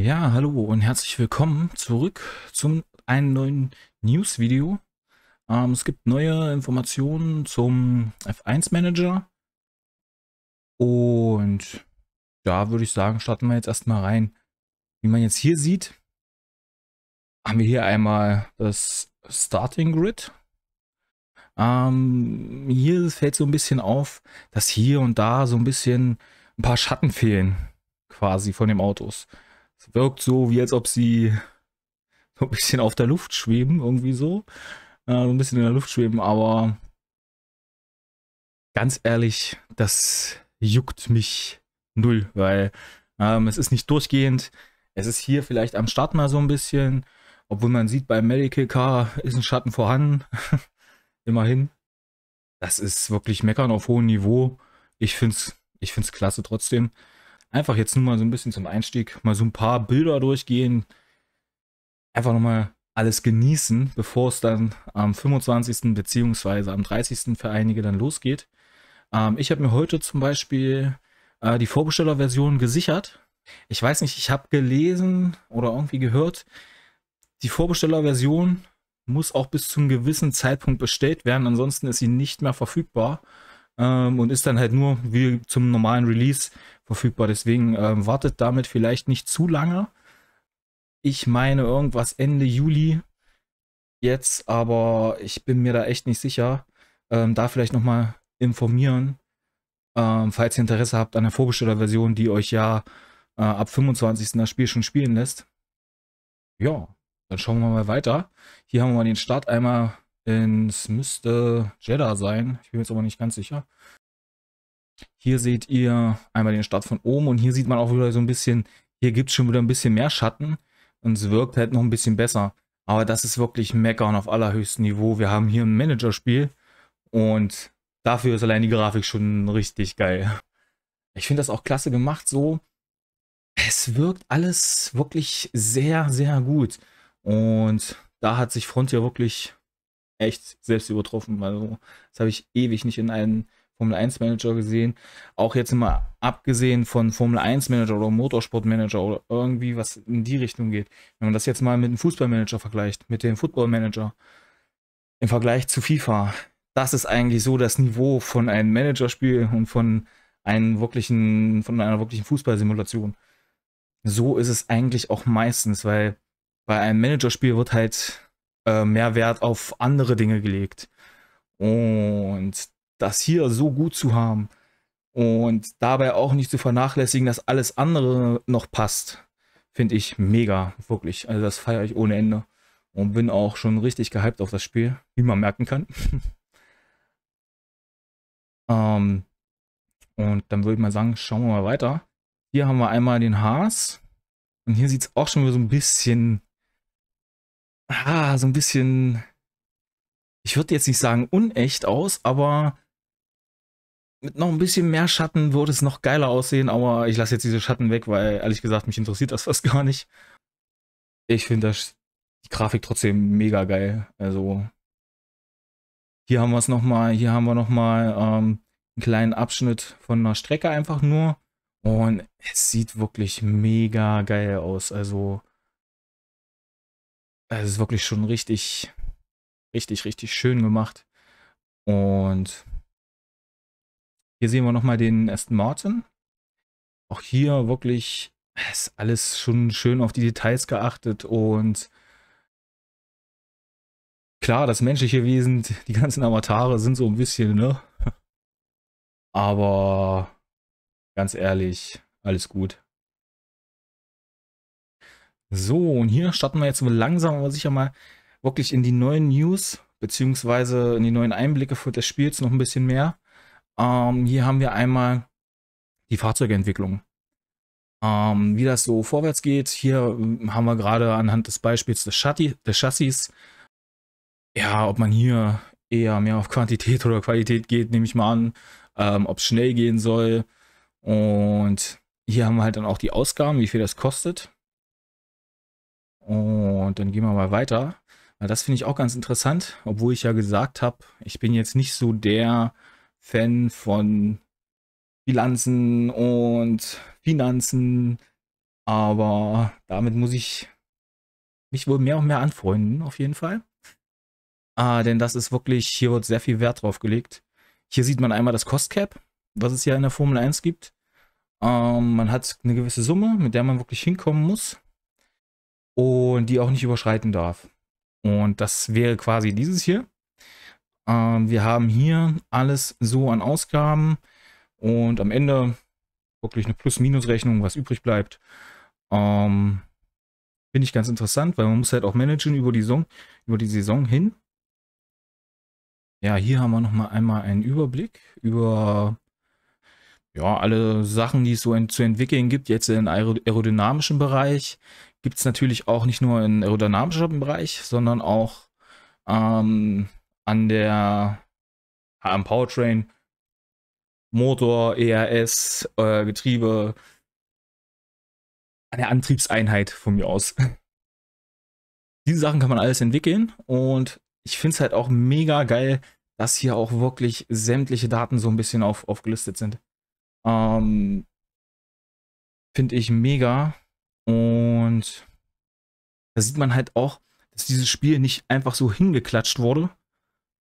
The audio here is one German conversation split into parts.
Ja, hallo und herzlich willkommen zurück zum einem neuen News-Video. Ähm, es gibt neue Informationen zum F1-Manager. Und da würde ich sagen, starten wir jetzt erstmal rein. Wie man jetzt hier sieht, haben wir hier einmal das Starting Grid. Ähm, hier fällt so ein bisschen auf, dass hier und da so ein bisschen ein paar Schatten fehlen, quasi von den Autos. Es wirkt so, wie als ob sie so ein bisschen auf der Luft schweben, irgendwie so. Äh, so ein bisschen in der Luft schweben, aber ganz ehrlich, das juckt mich null, weil ähm, es ist nicht durchgehend. Es ist hier vielleicht am Start mal so ein bisschen, obwohl man sieht, beim Medical Car ist ein Schatten vorhanden. Immerhin. Das ist wirklich meckern auf hohem Niveau. Ich finde es ich find's klasse trotzdem einfach jetzt nur mal so ein bisschen zum Einstieg mal so ein paar Bilder durchgehen. Einfach nochmal alles genießen, bevor es dann am 25. bzw. am 30. für einige dann losgeht. Ähm, ich habe mir heute zum Beispiel äh, die Vorbestellerversion gesichert. Ich weiß nicht, ich habe gelesen oder irgendwie gehört, die Vorbestellerversion muss auch bis zum gewissen Zeitpunkt bestellt werden, ansonsten ist sie nicht mehr verfügbar ähm, und ist dann halt nur wie zum normalen Release verfügbar. Deswegen ähm, wartet damit vielleicht nicht zu lange. Ich meine irgendwas Ende Juli jetzt, aber ich bin mir da echt nicht sicher. Ähm, da vielleicht nochmal informieren, ähm, falls ihr Interesse habt an der Vorbesteller-Version, die euch ja äh, ab 25. das Spiel schon spielen lässt. Ja, dann schauen wir mal weiter. Hier haben wir mal den Start einmal es müsste Jeddah sein. Ich bin jetzt aber nicht ganz sicher. Hier seht ihr einmal den Start von oben und hier sieht man auch wieder so ein bisschen, hier gibt es schon wieder ein bisschen mehr Schatten und es wirkt halt noch ein bisschen besser. Aber das ist wirklich Meckern auf allerhöchstem Niveau. Wir haben hier ein Managerspiel und dafür ist allein die Grafik schon richtig geil. Ich finde das auch klasse gemacht so. Es wirkt alles wirklich sehr, sehr gut. Und da hat sich Frontier wirklich echt selbst übertroffen. Also, das habe ich ewig nicht in einem Formel 1 Manager gesehen. Auch jetzt mal abgesehen von Formel 1 Manager oder Motorsport Manager oder irgendwie was in die Richtung geht. Wenn man das jetzt mal mit dem Fußballmanager vergleicht, mit dem Football Manager im Vergleich zu FIFA, das ist eigentlich so das Niveau von einem Managerspiel und von einem wirklichen, von einer wirklichen Fußballsimulation. So ist es eigentlich auch meistens, weil bei einem Managerspiel wird halt äh, mehr Wert auf andere Dinge gelegt. Und das hier so gut zu haben und dabei auch nicht zu vernachlässigen, dass alles andere noch passt, finde ich mega, wirklich. Also das feiere ich ohne Ende und bin auch schon richtig gehypt auf das Spiel, wie man merken kann. ähm, und dann würde ich mal sagen, schauen wir mal weiter. Hier haben wir einmal den Haas. Und hier sieht es auch schon wieder so ein bisschen ah, so ein bisschen, ich würde jetzt nicht sagen unecht aus, aber mit noch ein bisschen mehr Schatten würde es noch geiler aussehen, aber ich lasse jetzt diese Schatten weg, weil ehrlich gesagt, mich interessiert das fast gar nicht. Ich finde die Grafik trotzdem mega geil. Also hier haben wir es nochmal, hier haben wir nochmal ähm, einen kleinen Abschnitt von einer Strecke einfach nur. Und es sieht wirklich mega geil aus. Also also, es ist wirklich schon richtig, richtig, richtig schön gemacht. Und hier sehen wir nochmal den Aston Martin. Auch hier wirklich ist alles schon schön auf die Details geachtet und klar, das menschliche Wesen, die ganzen Avatare sind so ein bisschen, ne? Aber ganz ehrlich, alles gut. So, und hier starten wir jetzt so langsam, aber sicher mal wirklich in die neuen News, beziehungsweise in die neuen Einblicke des Spiels noch ein bisschen mehr. Ähm, hier haben wir einmal die Fahrzeugentwicklung. Ähm, wie das so vorwärts geht, hier hm, haben wir gerade anhand des Beispiels des, Chatti, des Chassis, ja, ob man hier eher mehr auf Quantität oder Qualität geht, nehme ich mal an, ähm, ob es schnell gehen soll. Und hier haben wir halt dann auch die Ausgaben, wie viel das kostet. Und dann gehen wir mal weiter. Das finde ich auch ganz interessant, obwohl ich ja gesagt habe, ich bin jetzt nicht so der Fan von Bilanzen und Finanzen, aber damit muss ich mich wohl mehr und mehr anfreunden, auf jeden Fall. Ah, denn das ist wirklich, hier wird sehr viel Wert drauf gelegt. Hier sieht man einmal das Cost Cap, was es ja in der Formel 1 gibt. Ähm, man hat eine gewisse Summe, mit der man wirklich hinkommen muss und die auch nicht überschreiten darf. Und das wäre quasi dieses hier. Ähm, wir haben hier alles so an Ausgaben und am Ende wirklich eine Plus-Minus-Rechnung, was übrig bleibt. Ähm, Finde ich ganz interessant, weil man muss halt auch managen über die Saison, über die Saison hin. Ja, hier haben wir nochmal einmal einen Überblick über ja, alle Sachen, die es so in, zu entwickeln gibt, jetzt im aerodynamischen Bereich gibt es natürlich auch nicht nur im aerodynamischen Bereich, sondern auch ähm, an der am Powertrain, Motor, ERS, äh, Getriebe, an der Antriebseinheit von mir aus. Diese Sachen kann man alles entwickeln und ich finde es halt auch mega geil, dass hier auch wirklich sämtliche Daten so ein bisschen auf, aufgelistet sind. Ähm, finde ich mega, und da sieht man halt auch, dass dieses Spiel nicht einfach so hingeklatscht wurde,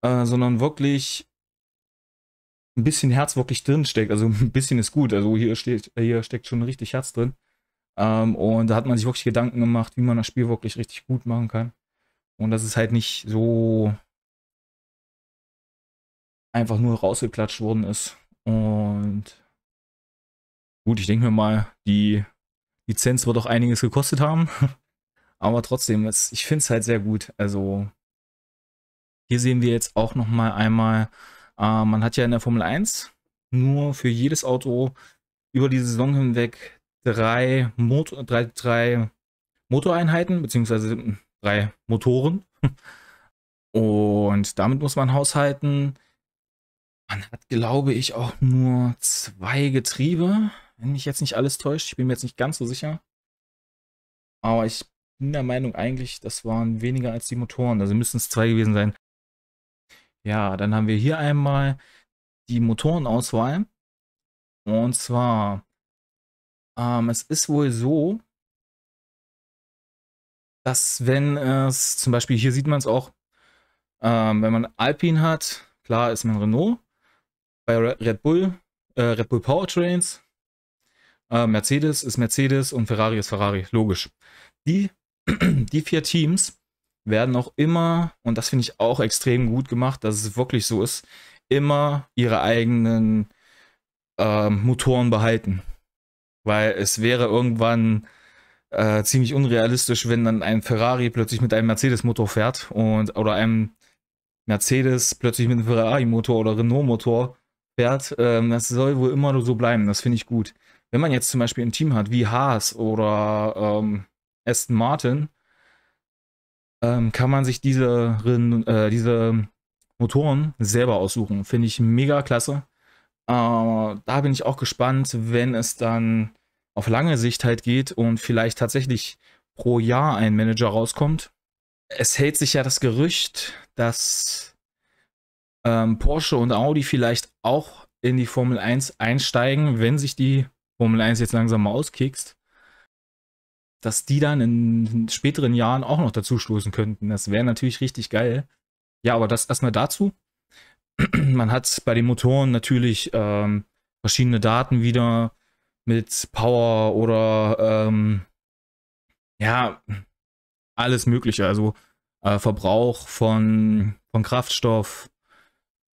äh, sondern wirklich ein bisschen Herz wirklich drin steckt. Also ein bisschen ist gut. Also hier, steht, hier steckt schon richtig Herz drin. Ähm, und da hat man sich wirklich Gedanken gemacht, wie man das Spiel wirklich richtig gut machen kann. Und das ist halt nicht so einfach nur rausgeklatscht worden ist. Und gut, ich denke mir mal, die Lizenz wird auch einiges gekostet haben. Aber trotzdem, es, ich finde es halt sehr gut. Also hier sehen wir jetzt auch nochmal einmal, äh, man hat ja in der Formel 1 nur für jedes Auto über die Saison hinweg drei, Mot drei, drei Motoreinheiten beziehungsweise drei Motoren. Und damit muss man haushalten. Man hat, glaube ich, auch nur zwei Getriebe. Wenn mich jetzt nicht alles täuscht, ich bin mir jetzt nicht ganz so sicher. Aber ich bin der Meinung eigentlich, das waren weniger als die Motoren. Also müssen es zwei gewesen sein. Ja, dann haben wir hier einmal die Motorenauswahl. Und zwar, ähm, es ist wohl so, dass wenn es, zum Beispiel hier sieht man es auch, ähm, wenn man Alpine hat, klar ist man Renault. Bei Red Bull, äh, Red Bull Powertrains äh, Mercedes ist Mercedes und Ferrari ist Ferrari, logisch. Die, die vier Teams werden auch immer, und das finde ich auch extrem gut gemacht, dass es wirklich so ist, immer ihre eigenen äh, Motoren behalten. Weil es wäre irgendwann äh, ziemlich unrealistisch, wenn dann ein Ferrari plötzlich mit einem Mercedes-Motor fährt und oder einem Mercedes plötzlich mit einem Ferrari-Motor oder Renault-Motor fährt. Ähm, das soll wohl immer nur so bleiben. Das finde ich gut wenn man jetzt zum Beispiel ein Team hat wie Haas oder ähm, Aston Martin, ähm, kann man sich diese, äh, diese Motoren selber aussuchen. Finde ich mega klasse. Äh, da bin ich auch gespannt, wenn es dann auf lange Sicht halt geht und vielleicht tatsächlich pro Jahr ein Manager rauskommt. Es hält sich ja das Gerücht, dass ähm, Porsche und Audi vielleicht auch in die Formel 1 einsteigen, wenn sich die Formel 1 jetzt langsam mal auskickst, dass die dann in späteren Jahren auch noch dazu stoßen könnten. Das wäre natürlich richtig geil. Ja, aber das erstmal dazu. Man hat bei den Motoren natürlich ähm, verschiedene Daten wieder mit Power oder ähm, ja, alles Mögliche. Also äh, Verbrauch von, von Kraftstoff,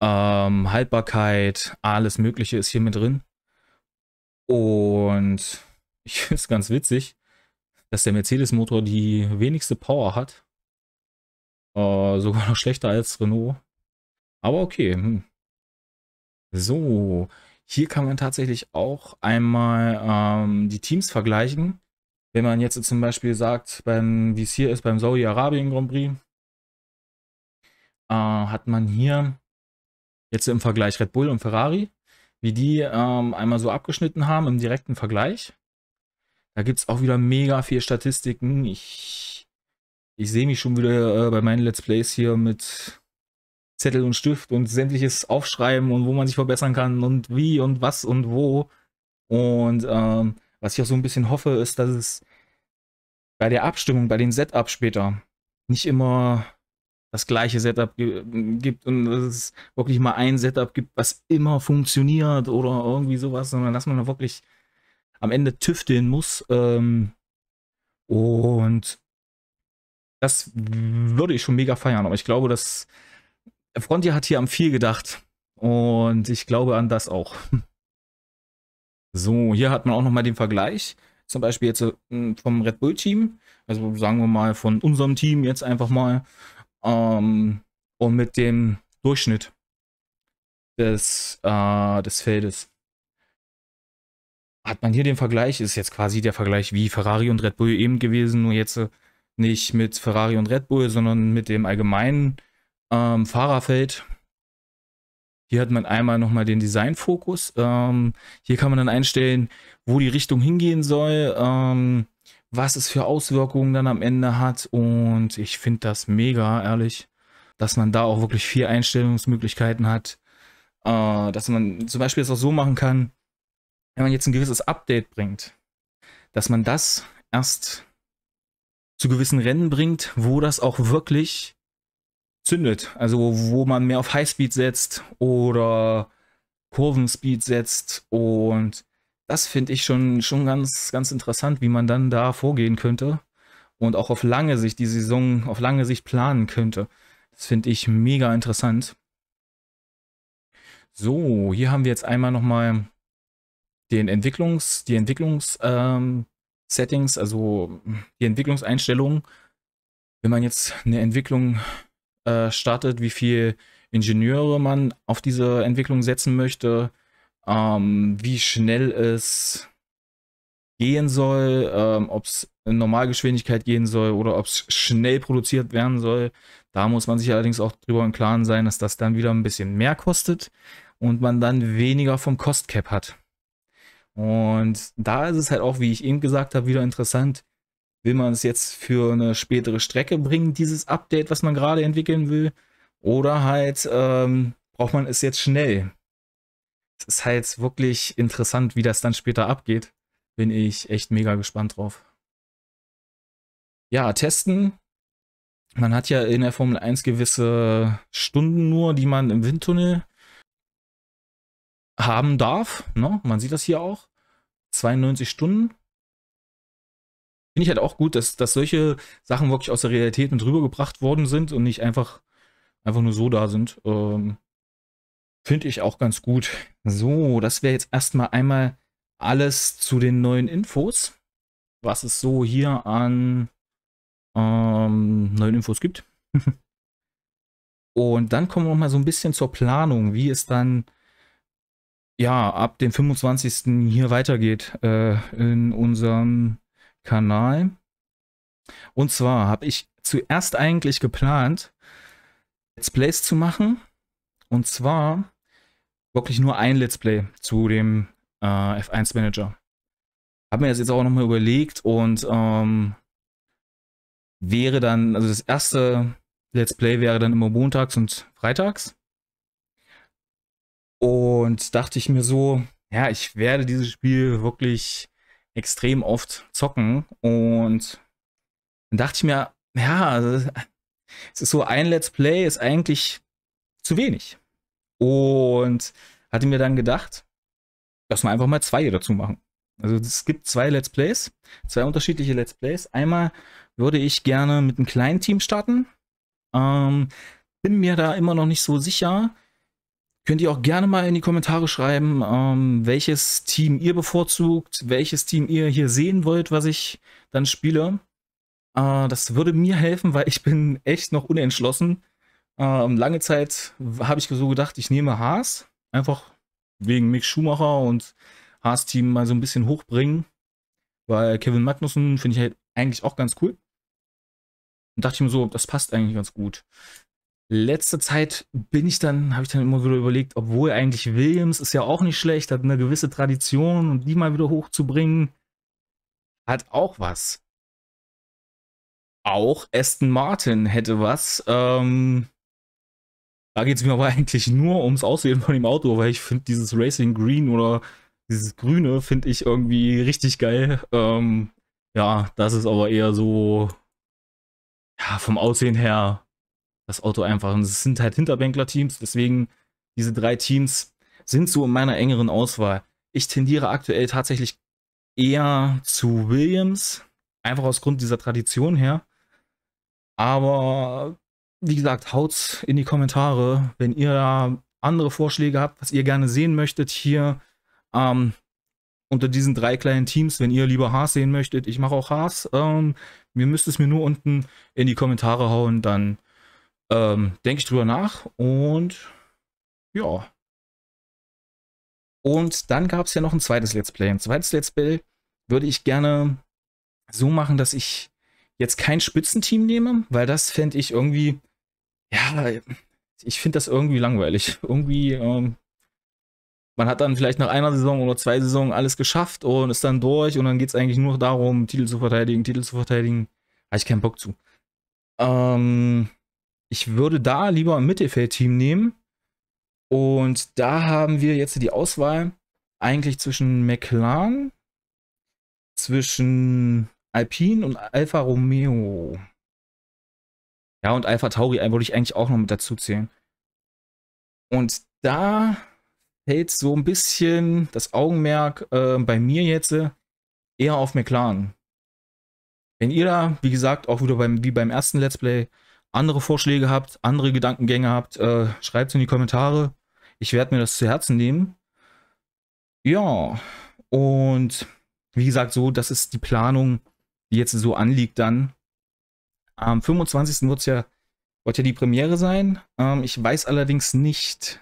ähm, Haltbarkeit, alles Mögliche ist hier mit drin. Und ich finde es ganz witzig, dass der Mercedes-Motor die wenigste Power hat. Äh, sogar noch schlechter als Renault. Aber okay. Hm. So, hier kann man tatsächlich auch einmal ähm, die Teams vergleichen. Wenn man jetzt zum Beispiel sagt, wie es hier ist beim Saudi-Arabien Grand Prix, äh, hat man hier jetzt im Vergleich Red Bull und Ferrari wie die ähm, einmal so abgeschnitten haben im direkten Vergleich. Da gibt es auch wieder mega viel Statistiken. Ich, ich sehe mich schon wieder äh, bei meinen Let's Plays hier mit Zettel und Stift und sämtliches Aufschreiben und wo man sich verbessern kann und wie und was und wo. Und ähm, was ich auch so ein bisschen hoffe, ist, dass es bei der Abstimmung, bei den Setups später nicht immer das gleiche Setup gibt und dass es wirklich mal ein Setup gibt, was immer funktioniert oder irgendwie sowas, sondern dass man da wirklich am Ende tüfteln muss. Ähm, und das würde ich schon mega feiern, aber ich glaube, dass Frontier hat hier am viel gedacht und ich glaube an das auch. So, hier hat man auch nochmal den Vergleich zum Beispiel jetzt äh, vom Red Bull Team, also sagen wir mal von unserem Team jetzt einfach mal, ähm, und mit dem Durchschnitt des, äh, des Feldes. Hat man hier den Vergleich, ist jetzt quasi der Vergleich wie Ferrari und Red Bull eben gewesen, nur jetzt äh, nicht mit Ferrari und Red Bull, sondern mit dem allgemeinen ähm, Fahrerfeld. Hier hat man einmal nochmal den Designfokus. Ähm, hier kann man dann einstellen, wo die Richtung hingehen soll. Ähm, was es für Auswirkungen dann am Ende hat. Und ich finde das mega, ehrlich, dass man da auch wirklich vier Einstellungsmöglichkeiten hat. Äh, dass man zum Beispiel es auch so machen kann, wenn man jetzt ein gewisses Update bringt, dass man das erst zu gewissen Rennen bringt, wo das auch wirklich zündet. Also wo man mehr auf Highspeed setzt oder Kurvenspeed setzt und das finde ich schon, schon ganz, ganz interessant, wie man dann da vorgehen könnte und auch auf lange Sicht die Saison, auf lange Sicht planen könnte. Das finde ich mega interessant. So, hier haben wir jetzt einmal nochmal den Entwicklungs, die Entwicklungs ähm, Settings, also die Entwicklungseinstellungen. Wenn man jetzt eine Entwicklung äh, startet, wie viele Ingenieure man auf diese Entwicklung setzen möchte, ähm, wie schnell es gehen soll, ähm, ob es in Normalgeschwindigkeit gehen soll oder ob es schnell produziert werden soll. Da muss man sich allerdings auch drüber im Klaren sein, dass das dann wieder ein bisschen mehr kostet und man dann weniger vom Cost-Cap hat. Und da ist es halt auch, wie ich eben gesagt habe, wieder interessant. Will man es jetzt für eine spätere Strecke bringen, dieses Update, was man gerade entwickeln will? Oder halt ähm, braucht man es jetzt schnell? es ist halt wirklich interessant, wie das dann später abgeht. Bin ich echt mega gespannt drauf. Ja, testen. Man hat ja in der Formel 1 gewisse Stunden nur, die man im Windtunnel haben darf. Ne? Man sieht das hier auch. 92 Stunden. Finde ich halt auch gut, dass, dass solche Sachen wirklich aus der Realität mit rübergebracht worden sind und nicht einfach, einfach nur so da sind. Ähm, Finde ich auch ganz gut. So, das wäre jetzt erstmal einmal alles zu den neuen Infos, was es so hier an ähm, neuen Infos gibt. Und dann kommen wir noch mal so ein bisschen zur Planung, wie es dann ja ab dem 25. hier weitergeht äh, in unserem Kanal. Und zwar habe ich zuerst eigentlich geplant, Let's Plays zu machen und zwar wirklich nur ein Let's Play zu dem äh, F1 Manager. Hab mir das jetzt auch nochmal überlegt und ähm, wäre dann, also das erste Let's Play wäre dann immer montags und freitags. Und dachte ich mir so, ja, ich werde dieses Spiel wirklich extrem oft zocken. Und dann dachte ich mir, ja, es ist so ein Let's Play ist eigentlich zu wenig. Und hatte mir dann gedacht, dass wir einfach mal zwei dazu machen. Also es gibt zwei Let's Plays, zwei unterschiedliche Let's Plays. Einmal würde ich gerne mit einem kleinen Team starten. Ähm, bin mir da immer noch nicht so sicher. Könnt ihr auch gerne mal in die Kommentare schreiben, ähm, welches Team ihr bevorzugt, welches Team ihr hier sehen wollt, was ich dann spiele. Äh, das würde mir helfen, weil ich bin echt noch unentschlossen. Ähm, lange Zeit habe ich so gedacht, ich nehme Haas, einfach wegen Mick Schumacher und Haas-Team mal so ein bisschen hochbringen. Weil Kevin Magnussen finde ich halt eigentlich auch ganz cool. Und dachte ich mir so, das passt eigentlich ganz gut. Letzte Zeit bin ich dann, habe ich dann immer wieder überlegt, obwohl eigentlich Williams ist ja auch nicht schlecht, hat eine gewisse Tradition und die mal wieder hochzubringen, hat auch was. Auch Aston Martin hätte was. Ähm, da geht es mir aber eigentlich nur ums Aussehen von dem Auto, weil ich finde dieses Racing Green oder dieses Grüne finde ich irgendwie richtig geil. Ähm, ja, das ist aber eher so ja, vom Aussehen her das Auto einfach. Und es sind halt Hinterbänkler-Teams, deswegen diese drei Teams sind so in meiner engeren Auswahl. Ich tendiere aktuell tatsächlich eher zu Williams, einfach aus Grund dieser Tradition her. Aber wie gesagt, haut's in die Kommentare, wenn ihr da andere Vorschläge habt, was ihr gerne sehen möchtet hier ähm, unter diesen drei kleinen Teams, wenn ihr lieber Haas sehen möchtet. Ich mache auch Haas. Ähm, ihr müsst es mir nur unten in die Kommentare hauen, dann ähm, denke ich drüber nach und ja. Und dann gab es ja noch ein zweites Let's Play. Ein zweites Let's Play würde ich gerne so machen, dass ich jetzt kein Spitzenteam nehme, weil das fände ich irgendwie ja, ich finde das irgendwie langweilig. Irgendwie, ähm, man hat dann vielleicht nach einer Saison oder zwei Saisonen alles geschafft und ist dann durch und dann geht es eigentlich nur darum, Titel zu verteidigen, Titel zu verteidigen. Habe ich keinen Bock zu. Ähm, ich würde da lieber ein Mittelfeldteam nehmen. Und da haben wir jetzt die Auswahl eigentlich zwischen McLaren, zwischen Alpine und Alfa Romeo. Ja, und Alpha Tauri äh, würde ich eigentlich auch noch mit dazu zählen. Und da hält so ein bisschen das Augenmerk äh, bei mir jetzt äh, eher auf McLaren. Wenn ihr da, wie gesagt, auch wieder beim, wie beim ersten Let's Play andere Vorschläge habt, andere Gedankengänge habt, äh, schreibt es in die Kommentare. Ich werde mir das zu Herzen nehmen. Ja, und wie gesagt, so, das ist die Planung, die jetzt so anliegt dann. Am 25. wird es ja, wird ja die Premiere sein. Ähm, ich weiß allerdings nicht,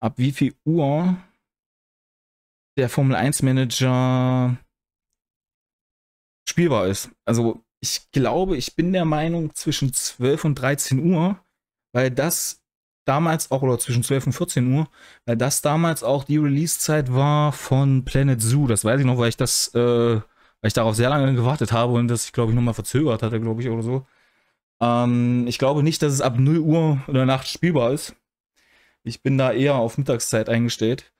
ab wie viel Uhr der Formel 1 Manager spielbar ist. Also ich glaube, ich bin der Meinung zwischen 12 und 13 Uhr, weil das damals auch, oder zwischen 12 und 14 Uhr, weil das damals auch die Release-Zeit war von Planet Zoo. Das weiß ich noch, weil ich das äh, weil ich darauf sehr lange gewartet habe und das, ich glaube ich, nochmal verzögert hatte, glaube ich, oder so. Ähm, ich glaube nicht, dass es ab 0 Uhr in der Nacht spielbar ist. Ich bin da eher auf Mittagszeit eingestellt.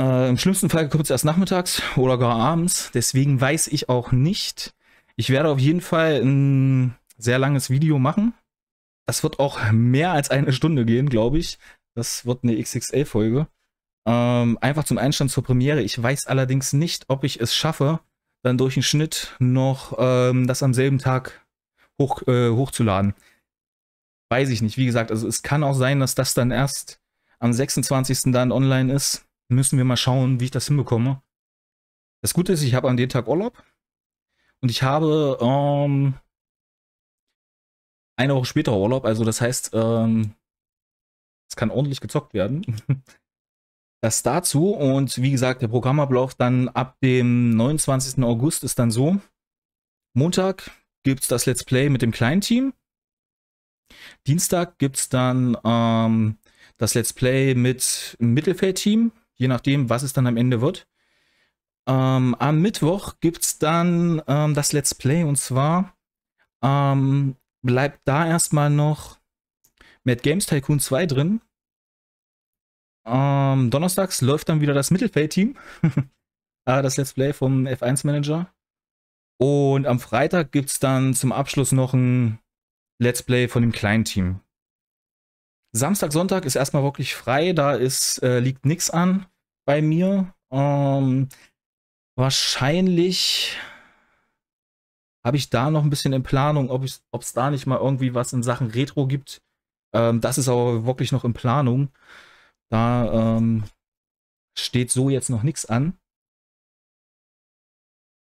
Äh, Im schlimmsten Fall kommt es erst nachmittags oder gar abends. Deswegen weiß ich auch nicht. Ich werde auf jeden Fall ein sehr langes Video machen. Das wird auch mehr als eine Stunde gehen, glaube ich. Das wird eine XXL-Folge. Ähm, einfach zum Einstand zur Premiere. Ich weiß allerdings nicht, ob ich es schaffe, dann durch den Schnitt noch ähm, das am selben Tag hoch, äh, hochzuladen. Weiß ich nicht. Wie gesagt, also es kann auch sein, dass das dann erst am 26. dann online ist. Müssen wir mal schauen, wie ich das hinbekomme. Das Gute ist, ich habe an dem Tag Urlaub und ich habe ähm, eine Woche später Urlaub. Also das heißt, ähm, es kann ordentlich gezockt werden. Das dazu und wie gesagt, der Programmablauf dann ab dem 29. August ist dann so. Montag gibt es das Let's Play mit dem kleinen Team. Dienstag gibt es dann ähm, das Let's Play mit dem Mittelfeldteam, je nachdem, was es dann am Ende wird. Ähm, am Mittwoch gibt es dann ähm, das Let's Play und zwar ähm, bleibt da erstmal noch Mad Games Tycoon 2 drin. Ähm, donnerstags läuft dann wieder das Mittelfeld-Team. Äh, das Let's Play vom F1 Manager. Und am Freitag gibt es dann zum Abschluss noch ein Let's Play von dem kleinen Team. Samstag, Sonntag ist erstmal wirklich frei, da ist, äh, liegt nichts an bei mir. Ähm, wahrscheinlich habe ich da noch ein bisschen in Planung, ob es da nicht mal irgendwie was in Sachen Retro gibt. Ähm, das ist aber wirklich noch in Planung. Da ähm, steht so jetzt noch nichts an.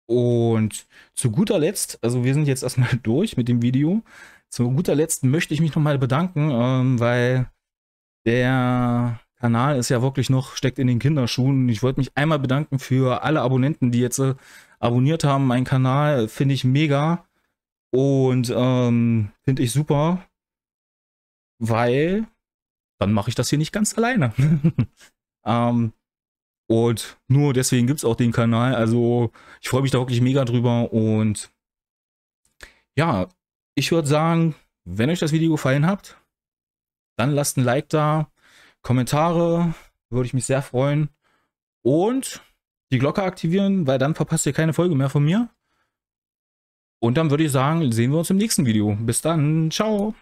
Und zu guter Letzt, also wir sind jetzt erstmal durch mit dem Video. Zu guter Letzt möchte ich mich nochmal bedanken, ähm, weil der Kanal ist ja wirklich noch, steckt in den Kinderschuhen. Ich wollte mich einmal bedanken für alle Abonnenten, die jetzt äh, abonniert haben. Mein Kanal finde ich mega und ähm, finde ich super, weil dann mache ich das hier nicht ganz alleine. ähm, und nur deswegen gibt es auch den Kanal. Also ich freue mich da wirklich mega drüber. Und ja, ich würde sagen, wenn euch das Video gefallen hat, dann lasst ein Like da. Kommentare würde ich mich sehr freuen. Und die Glocke aktivieren, weil dann verpasst ihr keine Folge mehr von mir. Und dann würde ich sagen, sehen wir uns im nächsten Video. Bis dann. Ciao.